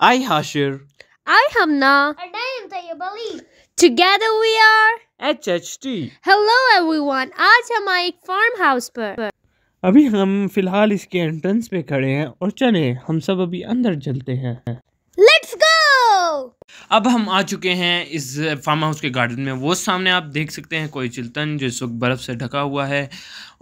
I Hashir. I Hamna. And I am Tayyabali. Together we are HHT. Hello everyone. आज हम आए एक farm house पर अभी हम फिलहाल इसके एंट्रेंस पे खड़े हैं और चले हम सब अभी अंदर चलते हैं अब हम आ चुके हैं इस फार्म हाउस के गार्डन में वो सामने आप देख सकते हैं कोई चिल्तन जो इस वक्त बर्फ़ से ढका हुआ है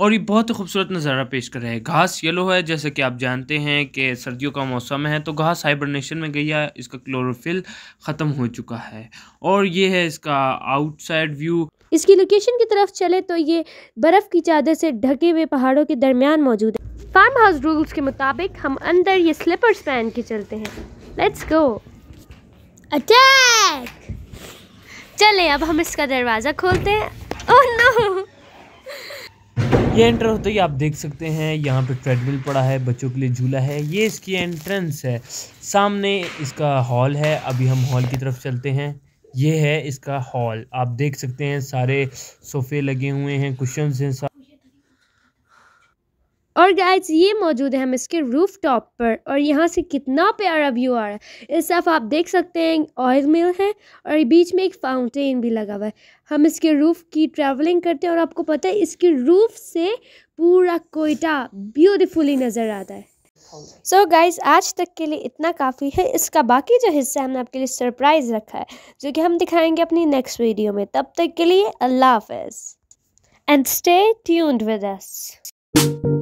और ये बहुत खूबसूरत नज़ारा पेश कर रहा है घास येलो है जैसे कि आप जानते हैं कि सर्दियों का मौसम है तो घास हाइबरनेशन में गई है इसका क्लोरोफिल ख़त्म हो चुका है और ये है इसका आउटसाइड व्यू इसकी लोकेशन की तरफ चले तो ये बर्फ़ की चादर से ढके हुए पहाड़ों के दरमियान मौजूद है फार्म हाउस रूल्स के मुताबिक हम अंदर ये स्लीपर्स पहन के चलते हैं लेट्स गो अटैक चले अब हम इसका दरवाज़ा खोलते हैं ओह oh, नो ये एंटर होते ही आप देख सकते हैं यहाँ पे ट्रेडमिल पड़ा है बच्चों के लिए झूला है ये इसकी एंट्रेंस है सामने इसका हॉल है अभी हम हॉल की तरफ चलते हैं ये है इसका हॉल आप देख सकते हैं सारे सोफे लगे हुए हैं कुशन्स हैं और गाइज ये मौजूद है हम इसके रूफ टॉप पर और यहाँ से कितना प्यारा व्यू आ रहा है इस तरफ आप देख सकते हैं ऑयल मिल है और बीच में एक फाउंटेन भी लगा हुआ है हम इसके रूफ की ट्रैवलिंग करते हैं और आपको पता है इसके रूफ से पूरा कोयटा ब्यूटिफुली नज़र आता है सो so गाइज आज तक के लिए इतना काफ़ी है इसका बाकी जो हिस्सा हमने आपके लिए सरप्राइज़ रखा है जो कि हम दिखाएंगे अपनी नेक्स्ट वीडियो में तब तक के लिए अल्लाह हाफ and stay tuned with us